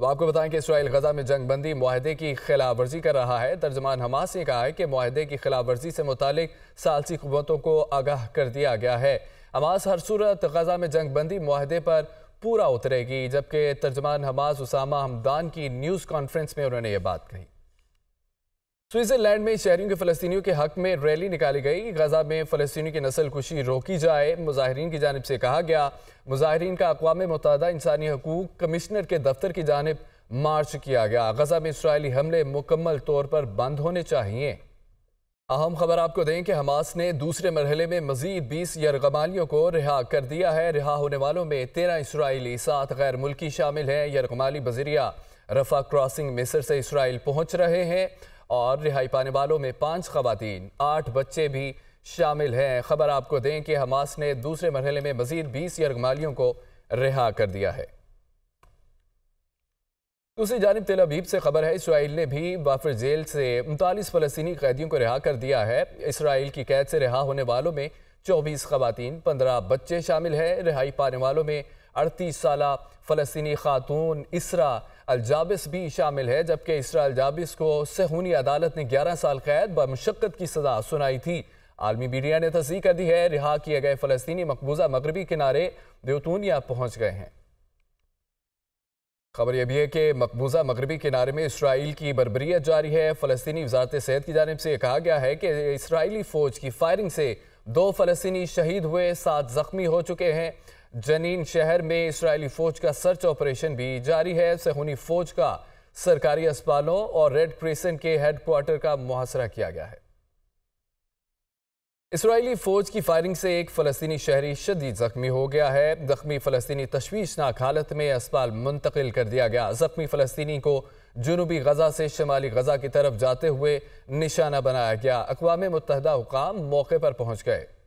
अब आपको बताएं कि इसराइल गजा में जंग बंदी माहदे की खिलाफ वर्जी कर रहा है तर्जमान हमास ने कहा है कि माहदे की खिलाफ वर्जी से मुतक सालसी कुतों को आगाह कर दिया गया है हमास हर सूरत गजा में जंग बंदी माहदे पर पूरा उतरेगी जबकि तर्जमान हमास उसामा हमदान की न्यूज़ कॉन्फ्रेंस में उन्होंने ये बात कही स्विट्जरलैंड में शहरीों के फलस्तियों के हक में रैली निकाली गई गजा में फलस्तियों की नस्ल कुशी रोकी जाए मुजाहरीन की जानब से कहा गया मुजाहरीन का अकवा मुतहदा इंसानी हकूक कमिश्नर के दफ्तर की जानब मार्च किया गया गजा में इसराइली हमले मुकम्मल तौर पर बंद होने चाहिए अहम खबर आपको दें कि हमास ने दूसरे मरहले में मजीद बीस यरगमालियों को रिहा कर दिया है रिहा होने वालों में तेरह इसराइली सात गैर मुल्की शामिल हैं यरगमाली बजरिया रफा क्रॉसिंग मिसर से इसराइल पहुंच रहे हैं और रिहाई पाने वालों में पांच खवतिन आठ बच्चे भी शामिल हैं खबर आपको दें कि हमास ने दूसरे मरहले में मजीद बीस यरगमालियों को रिहा कर दिया है दूसरी जानब तेल अबीब से खबर है इसराइल ने भी वाफर जेल से उनतालीस फलस्तनी कैदियों को रिहा कर दिया है इसराइल की कैद से रिहा होने वालों में चौबीस खवतिन पंद्रह बच्चे शामिल हैं रिहाई पाने वालों में अड़तीस साल फ़लस्तनी खातून इसरा अलजाबिस भी शामिल है जबकि इसरा अलजाबिस को सहूनी अदालत ने ग्यारह साल कैद बमशक्क़त की सजा सुनाई थी आलमी मीडिया ने तस्दीक कर दी है रिहा किए गए फ़लस्तनी मकबूजा मगरबी किनारे देवतूनिया पहुँच गए हैं खबर यह भी है कि मकबूजा मगरबी किनारे में इसराइल की बरबरीत जारी है फ़लस्तनी वजारत सेहत की जानब से कहा गया है कि इसराइली फ़ौज की फायरिंग से दो फ़लस्तनी शहीद हुए सात ज़ख्मी हो चुके हैं जनीन शहर में इसराइली फौज का सर्च ऑपरेशन भी जारी है सहूनी फौज का सरकारी अस्पतालों और रेड क्रिसेंट के हेडक्वार्टर का मुहासरा किया गया है इसराइली फौज की फायरिंग से एक फलस्तीनी शहरी शदीद जख्मी हो गया है जख्मी फलस्तीनी तशवीशनाक हालत में अस्पताल मुंतकिल कर दिया गया जख्मी फलस्तीनी को जुनूबी गजा से शमाली गजा की तरफ जाते हुए निशाना बनाया गया अकवा मुतहदा हुकाम मौके पर पहुंच गए